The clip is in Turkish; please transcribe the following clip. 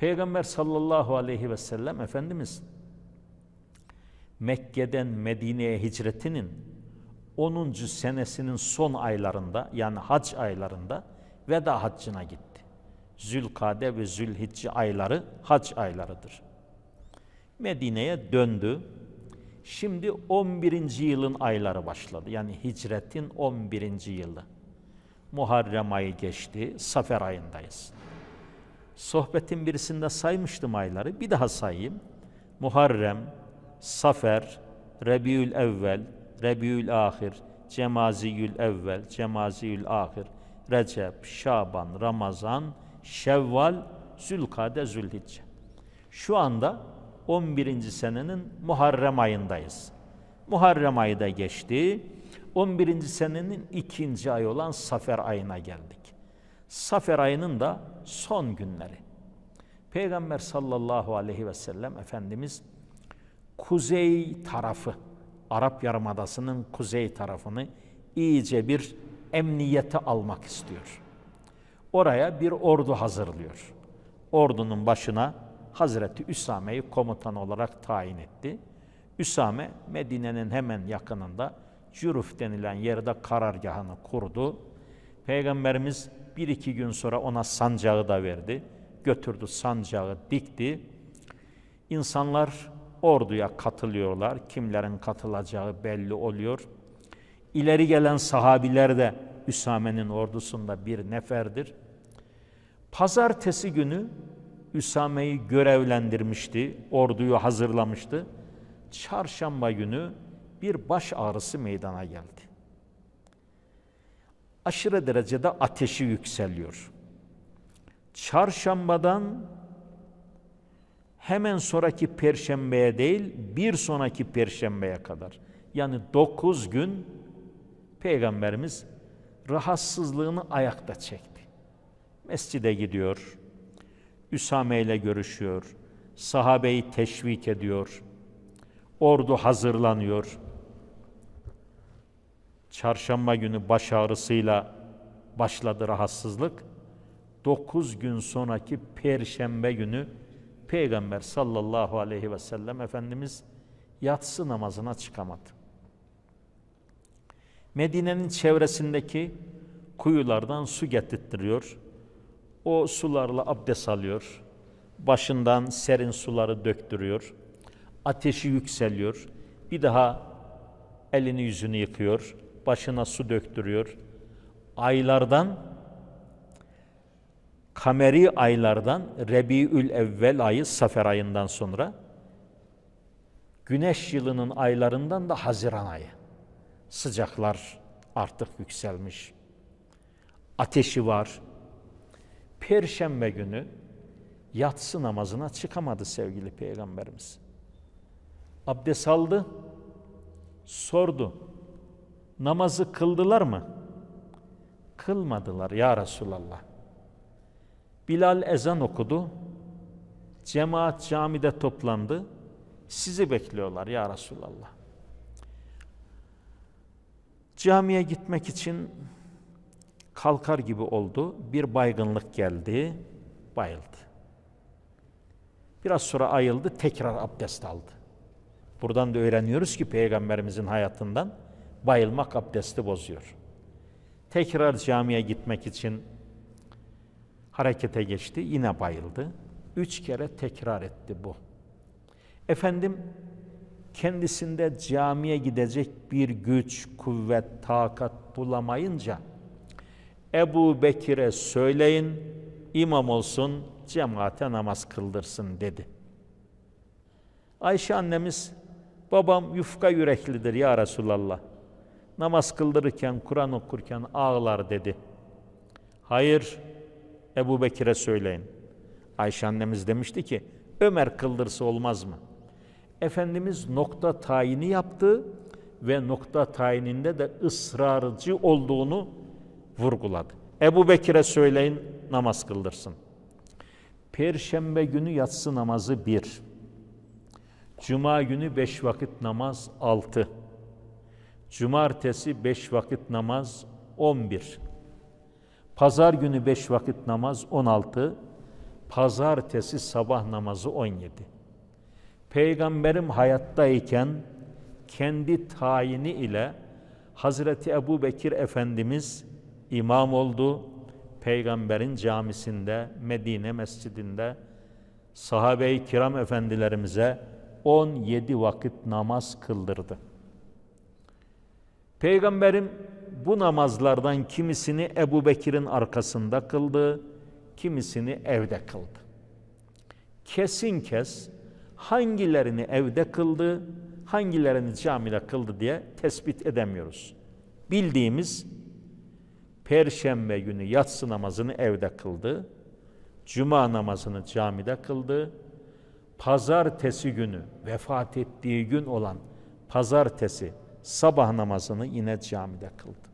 Peygamber sallallahu aleyhi ve sellem Efendimiz Mekke'den Medine'ye hicretinin 10. senesinin son aylarında yani hac aylarında veda haccına gitti. Zülkade ve Zülhicce ayları hac aylarıdır. Medine'ye döndü. Şimdi 11. yılın ayları başladı. Yani hicretin 11. yılı. Muharrem ayı geçti, Safer ayındayız sohbetin birisinde saymıştım ayları. Bir daha sayayım. Muharrem, Safer, Rebiül Evvel, Rebiül Ahir, Cemaziyül Evvel, Cemaziyül Ahir, Recep, Şaban, Ramazan, Şevval, Zülkade, Zülhicce. Şu anda 11. senenin Muharrem ayındayız. Muharrem ayı da geçti. 11. senenin ikinci ayı olan Safer ayına geldik. Safer ayının da son günleri. Peygamber sallallahu aleyhi ve sellem Efendimiz kuzey tarafı, Arap Yarımadası'nın kuzey tarafını iyice bir emniyete almak istiyor. Oraya bir ordu hazırlıyor. Ordunun başına Hazreti Üsame'yi komutan olarak tayin etti. Üsame Medine'nin hemen yakınında Cüruf denilen yerde karargahını kurdu Peygamberimiz bir iki gün sonra ona sancağı da verdi. Götürdü sancağı dikti. İnsanlar orduya katılıyorlar. Kimlerin katılacağı belli oluyor. İleri gelen sahabiler de Üsame'nin ordusunda bir neferdir. Pazartesi günü Üsame'yi görevlendirmişti, orduyu hazırlamıştı. Çarşamba günü bir baş ağrısı meydana geldi aşırı derecede ateşi yükseliyor. Çarşambadan hemen sonraki perşembeye değil bir sonraki perşembeye kadar yani dokuz gün peygamberimiz rahatsızlığını ayakta çekti. Mescide gidiyor, Üsame ile görüşüyor, sahabeyi teşvik ediyor, ordu hazırlanıyor.'' Çarşamba günü baş ağrısıyla başladı rahatsızlık. Dokuz gün sonraki perşembe günü Peygamber sallallahu aleyhi ve sellem Efendimiz yatsı namazına çıkamadı. Medine'nin çevresindeki kuyulardan su getirttiriyor. O sularla abdest alıyor. Başından serin suları döktürüyor. Ateşi yükseliyor. Bir daha elini yüzünü yıkıyor başına su döktürüyor. Aylardan kameri aylardan Rebiül Evvel ayı Safer ayından sonra güneş yılının aylarından da Haziran ayı. Sıcaklar artık yükselmiş. Ateşi var. Perşembe günü yatsı namazına çıkamadı sevgili peygamberimiz. Abdest aldı, sordu namazı kıldılar mı? Kılmadılar ya Resulallah. Bilal ezan okudu. Cemaat camide toplandı. Sizi bekliyorlar ya Resulallah. Camiye gitmek için kalkar gibi oldu. Bir baygınlık geldi, bayıldı. Biraz sonra ayıldı, tekrar abdest aldı. Buradan da öğreniyoruz ki Peygamberimizin hayatından bayılmak abdesti bozuyor. Tekrar camiye gitmek için harekete geçti, yine bayıldı. Üç kere tekrar etti bu. Efendim kendisinde camiye gidecek bir güç, kuvvet, takat bulamayınca Ebu Bekir'e söyleyin, imam olsun, cemaate namaz kıldırsın dedi. Ayşe annemiz, babam yufka yüreklidir ya Resulallah namaz kıldırırken, Kur'an okurken ağlar dedi. Hayır, Ebu Bekir'e söyleyin. Ayşe annemiz demişti ki, Ömer kıldırsa olmaz mı? Efendimiz nokta tayini yaptı ve nokta tayininde de ısrarcı olduğunu vurguladı. Ebu Bekir'e söyleyin namaz kıldırsın. Perşembe günü yatsı namazı bir. Cuma günü beş vakit namaz altı. Cumartesi beş vakit namaz 11. Pazar günü beş vakit namaz 16. Pazartesi sabah namazı 17. Peygamberim hayattayken kendi tayini ile Hazreti Ebu Bekir Efendimiz imam oldu. Peygamberin camisinde, Medine mescidinde sahabe-i kiram efendilerimize 17 vakit namaz kıldırdı. Peygamberim bu namazlardan kimisini Ebu Bekir'in arkasında kıldı, kimisini evde kıldı. Kesin kes hangilerini evde kıldı, hangilerini camide kıldı diye tespit edemiyoruz. Bildiğimiz Perşembe günü yatsı namazını evde kıldı, Cuma namazını camide kıldı, Pazartesi günü vefat ettiği gün olan Pazartesi sabah namazını yine camide kıldı.